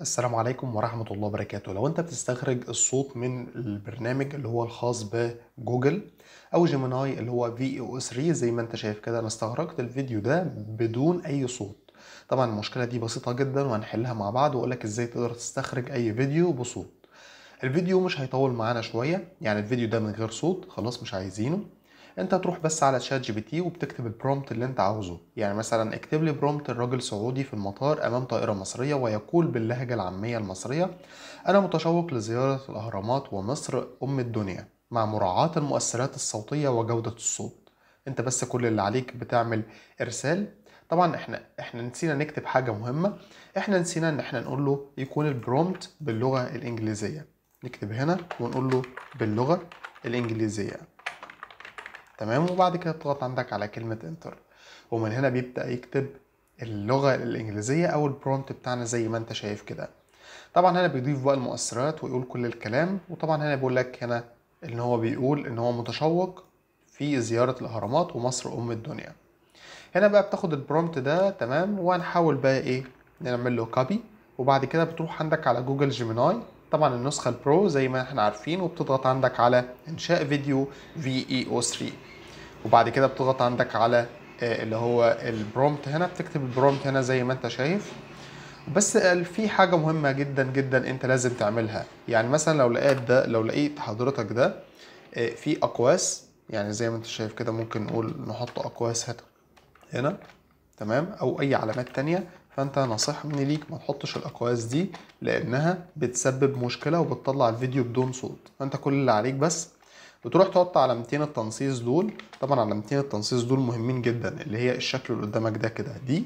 السلام عليكم ورحمة الله وبركاته لو انت بتستخرج الصوت من البرنامج اللي هو الخاص بجوجل او جيميناي اللي هو في او 3 زي ما انت شايف كده انا استخرجت الفيديو ده بدون اي صوت طبعا المشكلة دي بسيطة جدا وهنحلها مع بعض واقولك ازاي تقدر تستخرج اي فيديو بصوت الفيديو مش هيطول معانا شوية يعني الفيديو ده من غير صوت خلاص مش عايزينه انت تروح بس على شات جي بي تي وبتكتب البرومبت اللي انت عاوزه يعني مثلا اكتب لي برومبت الراجل سعودي في المطار امام طائره مصريه ويقول باللهجه العاميه المصريه انا متشوق لزياره الاهرامات ومصر ام الدنيا مع مراعاه المؤثرات الصوتيه وجوده الصوت انت بس كل اللي عليك بتعمل ارسال طبعا احنا احنا نسينا نكتب حاجه مهمه احنا نسينا ان احنا نقول له يكون البرومبت باللغه الانجليزيه نكتب هنا ونقول له باللغه الانجليزيه تمام وبعد كده تضغط عندك على كلمة انتر ومن هنا بيبدأ يكتب اللغة الإنجليزية أو البرومت بتاعنا زي ما أنت شايف كده طبعا هنا بيضيف بقى المؤثرات ويقول كل الكلام وطبعا هنا بيقول لك هنا إن هو بيقول إن هو متشوق في زيارة الأهرامات ومصر أم الدنيا هنا بقى بتاخد البرومت ده تمام وهنحاول بقى إيه نعمل له كوبي وبعد كده بتروح عندك على جوجل جيميناي طبعا النسخة البرو زي ما احنا عارفين وبتضغط عندك على انشاء فيديو VEO3 وبعد كده بتضغط عندك على آه، اللي هو البرومت هنا بتكتب البرومت هنا زي ما انت شايف بس آه، في حاجة مهمة جدا جدا انت لازم تعملها يعني مثلا لو لقيت ده لو لقيت حضرتك ده آه، في اقواس يعني زي ما انت شايف كده ممكن نقول نحط اقواس هنا هنا تمام او اي علامات تانية فانت نصيحه مني ليك ما تحطش الاقواس دي لانها بتسبب مشكله وبتطلع الفيديو بدون صوت فانت كل اللي عليك بس بتروح تحط علامتين التنصيص دول طبعا علامتين التنصيص دول مهمين جدا اللي هي الشكل اللي قدامك ده كده دي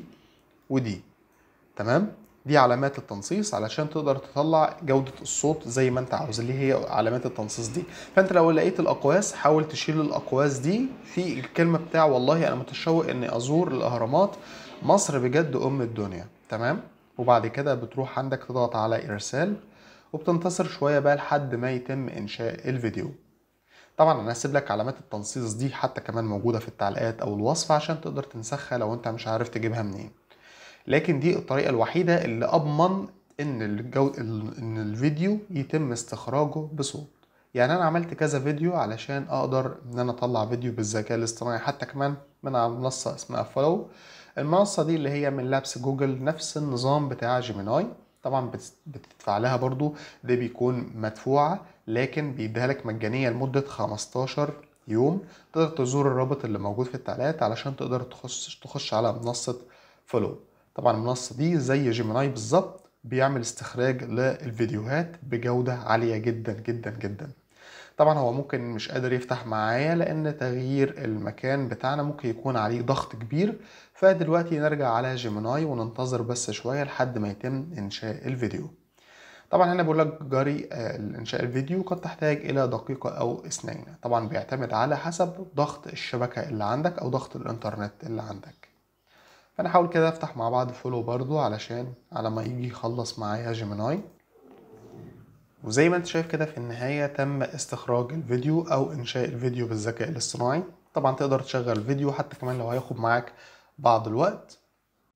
ودي تمام دي علامات التنصيص علشان تقدر تطلع جودة الصوت زي ما انت عاوز اللي هي علامات التنصيص دي فانت لو لقيت الاقواس حاول تشيل الاقواس دي في الكلمة بتاع والله انا متشوق اني ازور الاهرامات مصر بجد ام الدنيا تمام وبعد كده بتروح عندك تضغط على ارسال وبتنتصر شوية بقى لحد ما يتم انشاء الفيديو طبعا انا هسيب لك علامات التنصيص دي حتى كمان موجودة في التعليقات او الوصف عشان تقدر تنسخها لو انت مش عارف تجيبها منين لكن دي الطريقه الوحيده اللي اضمن ان الجو... ان الفيديو يتم استخراجه بصوت يعني انا عملت كذا فيديو علشان اقدر ان انا اطلع فيديو بالذكاء الاصطناعي حتى كمان من على منصه اسمها فولو المنصه دي اللي هي من لابس جوجل نفس النظام بتاع جيميناي طبعا بتدفع لها برضو ده بيكون مدفوعه لكن بيديها لك مجانيه لمده 15 يوم تقدر تزور الرابط اللي موجود في التعليقات علشان تقدر تخش تخش على منصه فولو طبعا المنصة دي زي جيميناي بالظبط بيعمل استخراج للفيديوهات بجودة عالية جدا جدا جدا طبعا هو ممكن مش قادر يفتح معايا لان تغيير المكان بتاعنا ممكن يكون عليه ضغط كبير فدلوقتي نرجع على جيميناي وننتظر بس شوية لحد ما يتم انشاء الفيديو طبعا هنا بيقول لك جري آه، انشاء الفيديو قد تحتاج الى دقيقة او اثنين طبعا بيعتمد على حسب ضغط الشبكة اللي عندك او ضغط الانترنت اللي عندك هنحاول كده افتح مع بعض فولو برضو علشان على ما يجي يخلص معايا جيميناي وزي ما انت شايف كده في النهاية تم استخراج الفيديو او انشاء الفيديو بالذكاء الاصطناعي طبعا تقدر تشغل الفيديو حتى كمان لو هياخد معاك بعض الوقت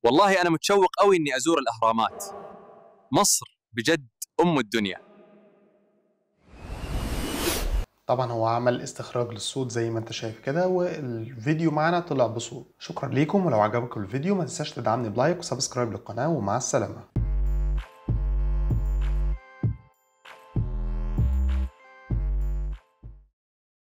والله انا متشوق قوي اني ازور الاهرامات مصر بجد ام الدنيا طبعا هو عمل استخراج للصوت زي ما انت شايف كده والفيديو معانا طلع بصوت شكرا ليكم ولو عجبكم الفيديو ما تنساش تدعمني بلايك وسبسكرايب للقناه ومع السلامه